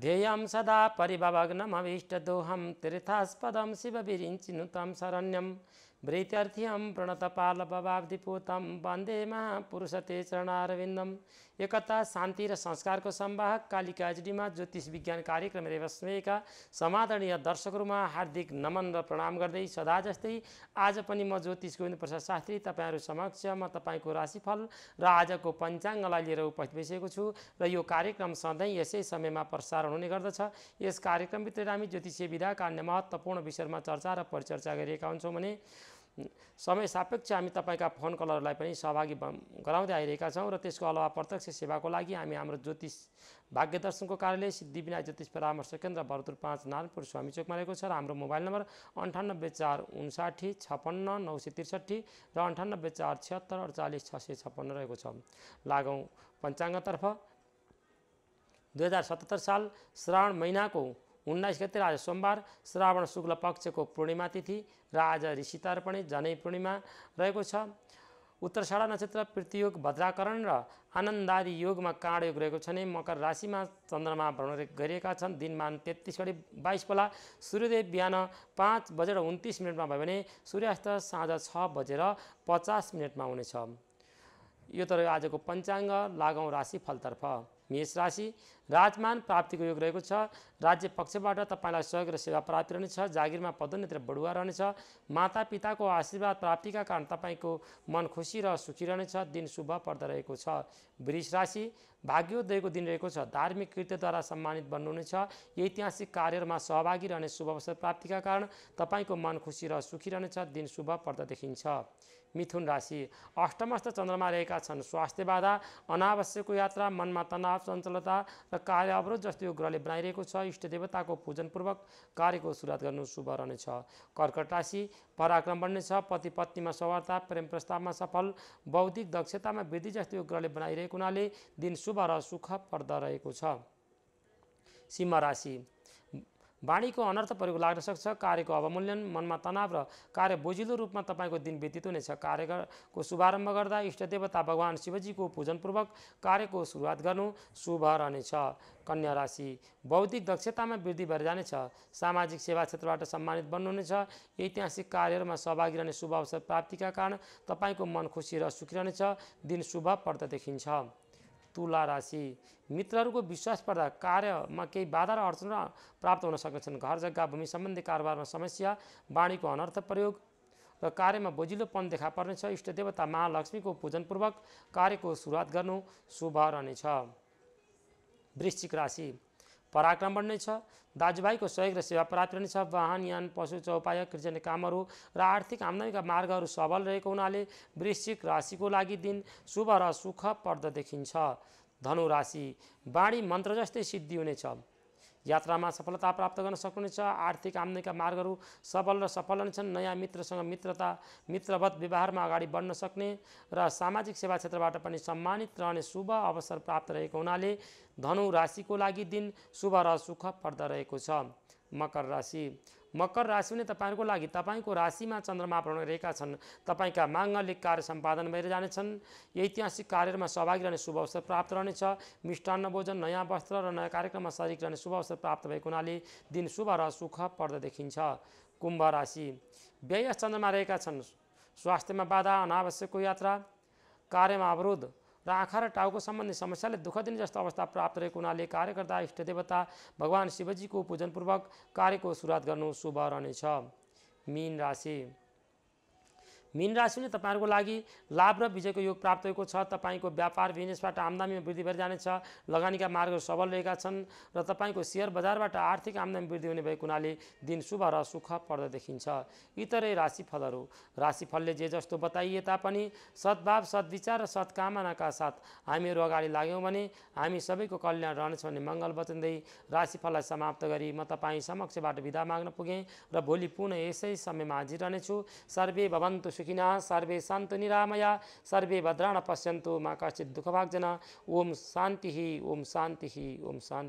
ध्येयं सदा परिभवग्नमभीष्टदोहं तीर्थास्पदं शिवविरिञ्चिनुतं शरण्यम् प्रणतपाल प्रणतपालभवाब्धिपूतं वन्दे महापुरुष ते अरविन्दम एकता शान्ति र संस्कारको संवाहक कालिका एचडीमा ज्योतिष विज्ञान कार्यक्रम रेवस्मेका समादरणीय दर्शकहरूमा हार्दिक नमन र प्रणाम गर्दै सदा जस्तै आज पनि म ज्योतिष गोविन्द प्रसाद शास्त्री तपाईँहरू समक्ष म तपाईँको राशिफल र आजको पञ्चाङ्गलाई लिएर उपस्थित भइसकेको छु र यो कार्यक्रम सधैँ यसै समयमा प्रसारण हुने गर्दछ यस कार्यक्रमभित्र हामी ज्योतिषीय विधाका अन्य महत्त्वपूर्ण विषयमा चर्चा र परिचर्चा गरिएका हुन्छौँ भने समय सापेक्ष हामी तपाईँका फोन कलरहरूलाई पनि सहभागी गराउँदै आइरहेका छौँ र त्यसको अलावा प्रत्यक्ष सेवाको लागि हामी हाम्रो ज्योतिष भाग्य दर्शनको कार्यालय सिद्धिविनायक ज्योतिष परामर्श केन्द्र भरतुर पाँच नारायणपुर स्वामी चोकमा रहेको छ र हाम्रो मोबाइल नम्बर अन्ठानब्बे चार उन्साठी छप्पन्न नौ सय त्रिसठी र अन्ठानब्बे चार छिहत्तर अडचालिस छ सय छप्पन्न रहेको छ लागौँ पञ्चाङ्गतर्फ दुई हजार सतहत्तर साल श्रावण महिनाको उन्नाइस गते आज सोमबार श्रावण शुक्ल पक्षको पूर्णिमा तिथि र आज ऋषितर्पणे जनै पूर्णिमा रहेको छ उत्तरसाडा नक्षत्र पृथ्वीयोग भद्राकरण र आनन्दादि योगमा काँडयोग रहेको छ भने मकर राशिमा चन्द्रमा भ्रमण गरिएका छन् दिनमान तेत्तिस घडी बाइस पला सूर्यदेव बिहान पाँच बजेर उन्तिस मिनटमा भयो भने सूर्यास्त साँझ छ बजेर पचास मिनटमा हुनेछ यो त आजको पञ्चाङ्ग लागौँ राशि फलतर्फ मेष राशि राजमान प्राप्तिको योग रहेको छ राज्य पक्षबाट तपाईँलाई सहयोग र सेवा प्राप्ति रहनेछ जागिरमा पदोन्नति र बढुवा रहनेछ मातापिताको आशीर्वाद प्राप्तिका कारण तपाईँको मन खुसी र सुखी रहनेछ दिन शुभ पर्दो रहेको छ वृष राशि भाग्योदयको दिन रहेको छ धार्मिक कृत्यद्वारा सम्मानित बन्नुहुनेछ ऐतिहासिक कार्यहरूमा सहभागी रहने शुभ अवसर प्राप्तिका कारण तपाईँको मन खुसी र सुखी रहनेछ दिन शुभ पर्दा देखिन्छ मिथुन राशि अष्टमस्थ चन्द्रमा रहेका छन् स्वास्थ्य बाधा अनावश्यकको यात्रा मनमा तनाव चञ्चलता र कार्य अवरोध जस्तो यो ग्रहले बनाइरहेको छ इष्टदेवताको पूजनपूर्वक कार्यको सुरुवात गर्नु शुभ रहनेछ कर्कट राशि पराक्रम बन्नेछ पति पत्नीमा सवार्ता प्रेम प्रस्तावमा सफल बौद्धिक दक्षतामा वृद्धि जस्तो यो ग्रहले बनाइरहेको हुनाले दिन शुभ र सुख पर्दो रहेको छ सिंह राशि वाणीको अनर्थ प्रयोग लाग्न सक्छ कार्यको अवमूल्यन मनमा तनाव र कार्य बोझिलो रूपमा तपाईँको दिन व्यतीत हुनेछ कार्यको शुभारम्भ गर्दा इष्टदेवता भगवान् शिवजीको पूजनपूर्वक कार्यको सुरुवात गर्नु शुभ रहनेछ कन्या राशि बौद्धिक दक्षतामा वृद्धि भएर जानेछ सामाजिक सेवा क्षेत्रबाट सम्मानित बन्नुहुनेछ ऐतिहासिक कार्यहरूमा सहभागी रहने शुभ अवसर प्राप्तिका कारण तपाईँको मन खुसी र सुखी रहनेछ दिन शुभ पर्द देखिन्छ तुला राशि मित्रहरूको पर्दा कार्यमा केही बाधा र अडचन प्राप्त हुन सक्नेछन् घर जग्गा भूमि सम्बन्धी कारोबारमा समस्या वाणीको अनर्थ प्रयोग र कार्यमा बोजिलोपन देखा पर्नेछ इष्टदेवता महालक्ष्मीको पूजनपूर्वक कार्यको सुरुवात गर्नु शुभ रहनेछ वृश्चिक राशि पराक्रम बढ्ने छ दाजुभाइको सहयोग र सेवा प्राप्त छ वाहन यान पशु चौपाय कृषि कामहरू र आर्थिक आम्दानीका मार्गहरू सबल रहेको हुनाले वृश्चिक राशिको लागि दिन शुभ र सुख पर्द देखिन्छ धनु राशि बाणी मन्त्र जस्तै सिद्धि हुनेछ यात्रामा सफलता प्राप्त गर्न सक्नुहुनेछ आर्थिक आम्दानीका मार्गहरू सबल र सफल हुनेछन् नयाँ मित्रसँग मित्रता मित्रवत व्यवहारमा अगाडि बढ्न सक्ने र सामाजिक सेवा क्षेत्रबाट पनि सम्मानित रहने शुभ अवसर प्राप्त रहेको हुनाले धनु राशिको लागि दिन शुभ र सुख पर्दो रहेको छ मकर राशि मकर राशि हुने तपाईँको लागि तपाईँको राशिमा चन्द्रमा भ्रमण रहेका छन् तपाईँका माङ्गलिक कार्य सम्पादन भएर जानेछन् ऐतिहासिक कार्यमा सहभागी रहने शुभ अवसर प्राप्त रहनेछ मिष्टान्न भोजन नयाँ वस्त्र र नयाँ कार्यक्रममा शरीर रहने शुभ अवसर प्राप्त भएको हुनाले दिन शुभ र सुख पर्द देखिन्छ कुम्भ राशि व्यय चन्द्रमा रहेका छन् स्वास्थ्यमा बाधा अनावश्यकको यात्रा कार्यमा अवरोध र आँखा र टाउको सम्बन्धी समस्याले दुःख दिने जस्तो अवस्था प्राप्त रहेको हुनाले कार्य गर्दा इष्टदेवता भगवान् शिवजीको पूजनपूर्वक कार्यको सुरुवात गर्नु शुभ रहनेछ मीन राशि मिन राशिले तपाईँहरूको लागि लाभ र विजयको योग प्राप्त भएको छ तपाईँको व्यापार बिजनेसबाट आम्दामीमा वृद्धि भएर जानेछ लगानीका मार्गहरू सबल रहेका छन् र तपाईँको सेयर बजारबाट आर्थिक आम्दानी वृद्धि हुने भएको हुनाले दिन शुभ र सुख पर्दा देखिन्छ इतरै राशिफलहरू राशिफलले जे जस्तो बताइए तापनि सद्भाव सद्विचार र सद्कामनाका साथ हामीहरू अगाडि लाग्यौँ भने हामी सबैको कल्याण रहनेछौँ भन्ने मङ्गल वचन राशिफललाई समाप्त गरी म तपाईँ समक्षबाट विदा माग्न पुगेँ र भोलि पुनः यसै समयमा हाजिर रहनेछु सर्वे भवन्तु सुखिनः सर्वे सन्तु निरामया सर्वे भद्राण पश्यन्तु मा कश्चित् दुःखभाग्जना ओम शान्ति ओम शान्ति ओम शान्ति